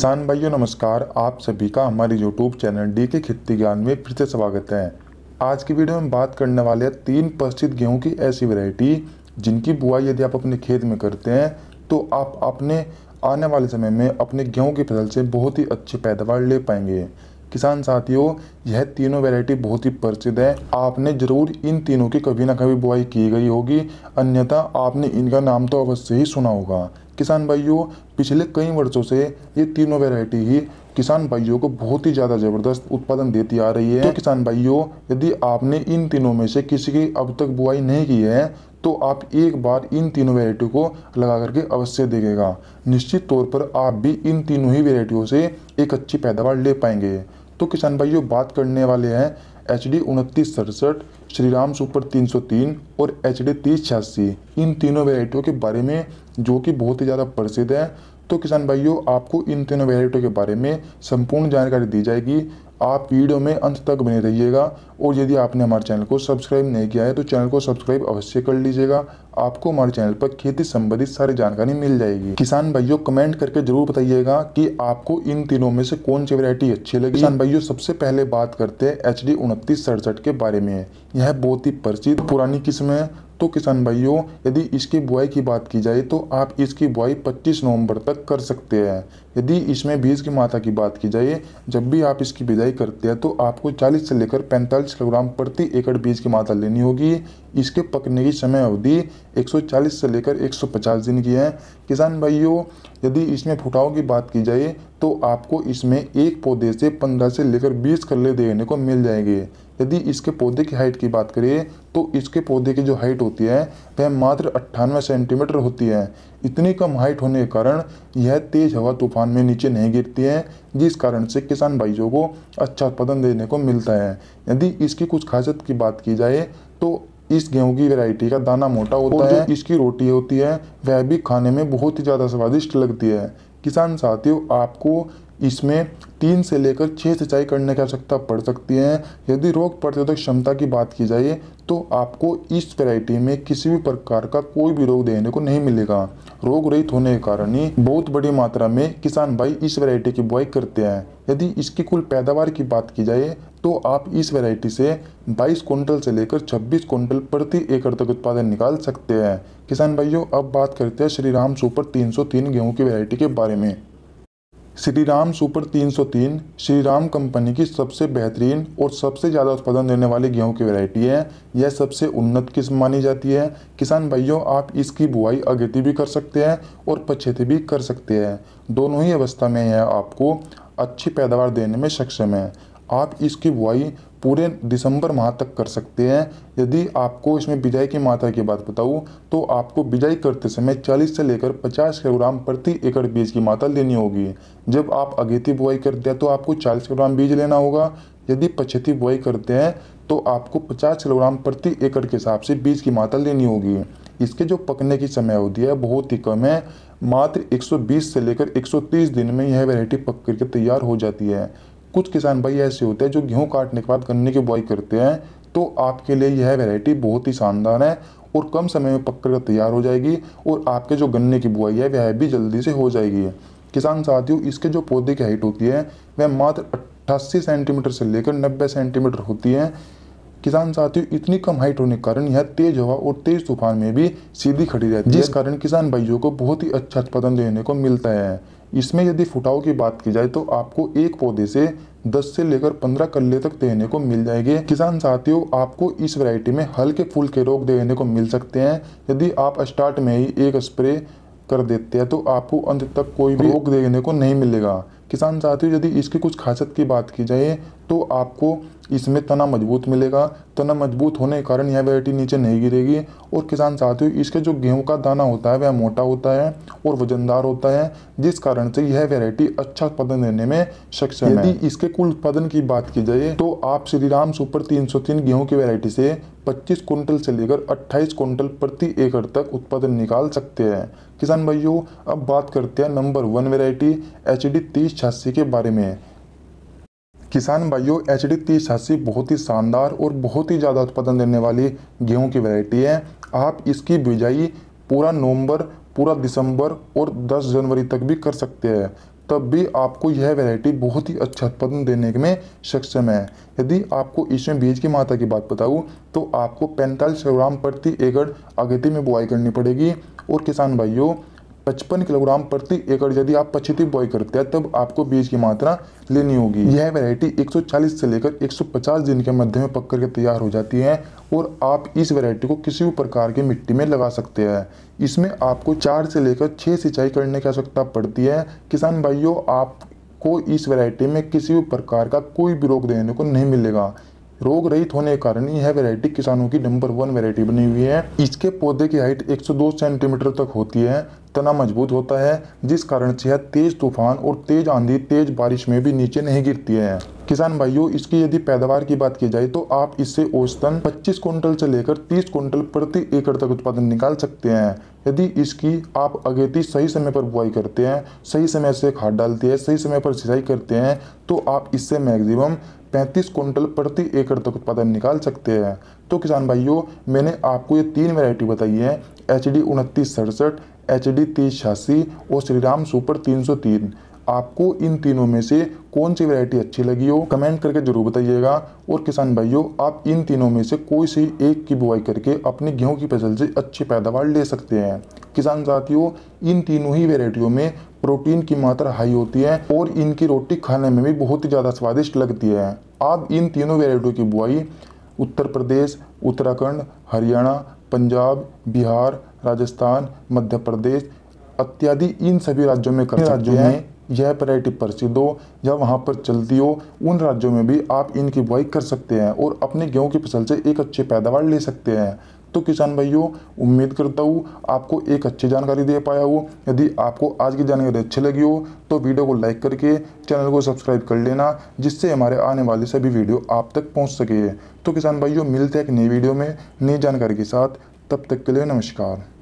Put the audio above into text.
किसान भाइयों नमस्कार आप सभी का हमारे यूट्यूब चैनल डी के खेती ज्ञान में फिर से स्वागत है आज की वीडियो में बात करने वाले हैं तीन प्रसिद्ध गेहूं की ऐसी वैरायटी जिनकी बुआई यदि आप अपने खेत में करते हैं तो आप अपने आने वाले समय में अपने गेहूं की फसल से बहुत ही अच्छी पैदावार ले पाएंगे किसान साथियों यह तीनों वैरायटी बहुत ही प्रसिद्ध है आपने जरूर इन तीनों की कभी ना कभी बुआई की गई होगी अन्यथा आपने इनका नाम तो अवश्य ही सुना होगा किसान भाइयों पिछले कई वर्षों से ये तीनों वैरायटी ही किसान भाइयों को बहुत ही ज़्यादा ज़बरदस्त उत्पादन देती आ रही है तो किसान भाइयों यदि आपने इन तीनों में से किसी की अब तक बुआई नहीं की है तो आप एक बार इन तीनों वेरायटियों को लगा करके अवश्य देखेगा निश्चित तौर पर आप भी इन तीनों ही वेरायटियों से एक अच्छी पैदावार ले पाएंगे तो किसान भाइयों बात करने वाले हैं एच डी उनतीस सड़सठ सुपर तीन सौ तीन और एच डी तीस छियासी इन तीनों वेराइटियों के बारे में जो कि बहुत ही ज़्यादा प्रसिद्ध है तो किसान भाइयों आपको इन तीनों वेराइटियों के बारे में संपूर्ण जानकारी दी जाएगी आप वीडियो में अंत तक बने रहिएगा और यदि आपने हमारे चैनल को सब्सक्राइब नहीं किया है तो चैनल को सब्सक्राइब अवश्य कर लीजिएगा आपको हमारे चैनल पर खेती संबंधित सारी जानकारी मिल जाएगी किसान भाइयों कमेंट करके जरूर बताइएगा कि आपको इन तीनों में से कौन सी वेरायटी अच्छी लगी किसान भाइयों सबसे पहले बात करते हैं एच डी उनतीस सड़सठ के बारे में यह बहुत ही प्रसिद्ध पुरानी किस्म है तो किसान भाइयों यदि इसकी बुआई की बात की जाए तो आप इसकी बुआई 25 नवंबर तक कर सकते हैं यदि इसमें बीज की माता की बात की जाए जब भी आप इसकी बिजाई करते हैं तो आपको 40 से लेकर 45 किलोग्राम प्रति एकड़ बीज की मात्रा लेनी होगी इसके पकने की समय अवधि 140 से लेकर 150 दिन की है किसान भाइयों यदि इसमें फुटाव की बात की जाए तो आपको इसमें एक पौधे से पंद्रह से लेकर बीस कल्ले देखने को मिल जाएंगे यदि इसके पौधे की हाइट की बात करें तो इसके पौधे की जो हाइट होती है वह मात्र अट्ठानवे सेंटीमीटर होती है इतनी कम हाइट होने के कारण यह तेज़ हवा तूफान में नीचे नहीं गिरती है जिस कारण से किसान भाइयों को अच्छा उत्पादन देने को मिलता है यदि इसकी कुछ खासियत की बात की जाए तो इस गेहूं की वैरायटी का दाना मोटा होता है इसकी रोटी होती है वह भी खाने में बहुत ही ज़्यादा स्वादिष्ट लगती है किसान साथियों आपको इसमें तीन से लेकर छः सिंचाई करने की आवश्यकता पड़ सकती है यदि रोग प्रतिरोधक क्षमता की बात की जाए तो आपको इस वैरायटी में किसी भी प्रकार का कोई भी रोग देने को नहीं मिलेगा रोग रहित होने के कारण ही बहुत बड़ी मात्रा में किसान भाई इस वैरायटी की बुआई करते हैं यदि इसकी कुल पैदावार की बात की जाए तो आप इस वैरायटी से 22 क्विंटल से लेकर 26 क्विंटल प्रति एकड़ तक उत्पादन निकाल सकते हैं किसान भाइयों अब बात करते हैं श्री राम सुपर 303 गेहूं की वैरायटी के बारे में श्री राम सुपर 303 श्री राम कंपनी की सबसे बेहतरीन और सबसे ज़्यादा उत्पादन देने वाली गेहूं की वैरायटी है यह सबसे उन्नत किस्म मानी जाती है किसान भाइयों आप इसकी बुआई अगेती भी कर सकते हैं और पछेती भी कर सकते हैं दोनों ही अवस्था में यह आपको अच्छी पैदावार देने में सक्षम है आप इसकी बुआई पूरे दिसंबर माह तक कर सकते हैं यदि आपको इसमें बिजाई की मात्रा की बात बताऊँ तो आपको बिजाई करते समय 40 से लेकर 50 किलोग्राम प्रति एकड़ बीज की मात्रा लेनी होगी जब आप अगेती बुआई करते हैं तो आपको 40 किलोग्राम बीज लेना होगा यदि पछेती बुआई करते हैं तो आपको 50 किलोग्राम प्रति एकड़ के हिसाब से बीज की मात्रा लेनी होगी इसके जो पकने की समय होती है बहुत ही कम है मात्र 120 से लेकर 130 दिन में यह वेराइटी पक करके तैयार हो जाती है कुछ किसान भाई ऐसे होते हैं जो गेहूँ काटने के बाद गन्ने की बुआई करते हैं तो आपके लिए यह वेराइटी बहुत ही शानदार है और कम समय में पक कर तैयार हो जाएगी और आपके जो गन्ने की बुआई है वह भी जल्दी से हो जाएगी किसान साथियों इसके जो पौधे की हाइट होती है वह मात्र अट्ठासी सेंटीमीटर से लेकर नब्बे सेंटीमीटर होती है किसान साथियों इतनी कम हाइट होने के कारण यह तेज हवा और तेज तूफान में भी सीधी खड़ी रहती है जिस कारण किसान भाइयों को बहुत ही अच्छा उत्पादन देने को मिलता है इसमें यदि फुटाव की बात की जाए तो आपको एक पौधे से 10 से लेकर 15 कल्ले तक देने को मिल जाएंगे किसान साथियों आपको इस वैरायटी में हल्के फूल के रोग देने को मिल सकते हैं यदि आप स्टार्ट में ही एक स्प्रे कर देते हैं तो आपको अंत तक कोई भी तो रोग देखने को नहीं मिलेगा किसान साथियों यदि इसकी कुछ खासियत की बात की जाए तो आपको इसमें तना मजबूत मिलेगा तना मजबूत होने के कारण यह वैरायटी नीचे नहीं गिरेगी और किसान साथियों इसके जो गेहूं का दाना होता है वह मोटा होता है और वजनदार होता है जिस कारण से यह वैरायटी अच्छा उत्पादन देने में सक्षम है यदि इसके कुल उत्पादन की बात की जाए तो आप श्री राम सुपर तीन सौ तीन गेहूँ की वैरायटी से 25 कुंटल से लेकर 28 क्विंटल प्रति एकड़ तक उत्पादन निकाल सकते हैं किसान भाइयों अब बात करते हैं number one variety H D तीस छियासी के बारे में किसान भाइयों एच डी तीस अस्सी बहुत ही शानदार और बहुत ही ज़्यादा उत्पादन देने वाली गेहूं की वैरायटी है आप इसकी बिजाई पूरा नवंबर पूरा दिसंबर और 10 जनवरी तक भी कर सकते हैं तब भी आपको यह वैरायटी बहुत ही अच्छा उत्पादन देने में सक्षम है यदि आपको इसमें बीज की मात्रा की बात बताऊँ तो आपको पैंतालीस ग्राम प्रति एकड़ अगेती में बुआई करनी पड़ेगी और किसान भाइयों पचपन किलोग्राम प्रति एकड़ यदि आप पछेती बॉय करते हैं तब आपको बीज की मात्रा लेनी होगी यह वैरायटी 140 से लेकर 150 दिन के मध्य में पक करके तैयार हो जाती है और आप इस वैरायटी को किसी भी प्रकार की मिट्टी में लगा सकते हैं इसमें आपको चार से लेकर छः सिंचाई करने की आवश्यकता पड़ती है किसान भाइयों आपको इस वैरायटी में किसी भी प्रकार का कोई भी रोग देने को नहीं मिलेगा रोग रहित होने के कारण यह वेरायटी किसानों की नंबर वन वेरायटी बनी हुई है इसके पौधे की हाइट 102 सेंटीमीटर तक होती है तना मजबूत होता है जिस कारण से यह तेज तूफान और तेज आंधी तेज बारिश में भी नीचे नहीं गिरती है किसान भाइयों इसकी यदि पैदावार की बात की जाए तो आप इससे औसतन 25 कुंटल से लेकर 30 कुंटल प्रति एकड़ तक उत्पादन निकाल सकते हैं यदि इसकी आप अगेती सही समय पर बुआई करते हैं सही समय से खाद डालते हैं सही समय पर सिंचाई करते हैं तो आप इससे मैक्सिमम 35 कुंटल प्रति एकड़ तक उत्पादन निकाल सकते हैं तो किसान भाइयों मैंने आपको ये तीन वेरायटी बताई है एच डी उनतीस सड़सठ एच डी तीस छियासी और श्रीराम सुपर तीन सौ तीन आपको इन तीनों में से कौन सी वैरायटी अच्छी लगी हो कमेंट करके जरूर बताइएगा और किसान भाइयों आप इन तीनों में से कोई सी एक की बुआई करके अपने गेहूं की फसल से अच्छी पैदावार ले सकते हैं किसान साथियों इन तीनों ही वेराइटियों में प्रोटीन की मात्रा हाई होती है और इनकी रोटी खाने में भी बहुत ही ज़्यादा स्वादिष्ट लगती है आप इन तीनों वेराइटियों की बुआई उत्तर प्रदेश उत्तराखंड हरियाणा पंजाब बिहार राजस्थान मध्य प्रदेश इत्यादि इन सभी राज्यों में कर राज्यों में यह पर्यटक प्रसिद्ध हो या वहाँ पर चलती हो उन राज्यों में भी आप इनकी बुआई कर सकते हैं और अपने गेहूँ की फसल से एक अच्छी पैदावार ले सकते हैं तो किसान भाइयों उम्मीद करता हूँ आपको एक अच्छी जानकारी दे पाया हो यदि आपको आज की जानकारी अच्छी लगी हो तो वीडियो को लाइक करके चैनल को सब्सक्राइब कर लेना जिससे हमारे आने वाले सभी वीडियो आप तक पहुँच सके तो किसान भाइयों मिलते हैं एक नई वीडियो में नई जानकारी के साथ तब तक के लिए नमस्कार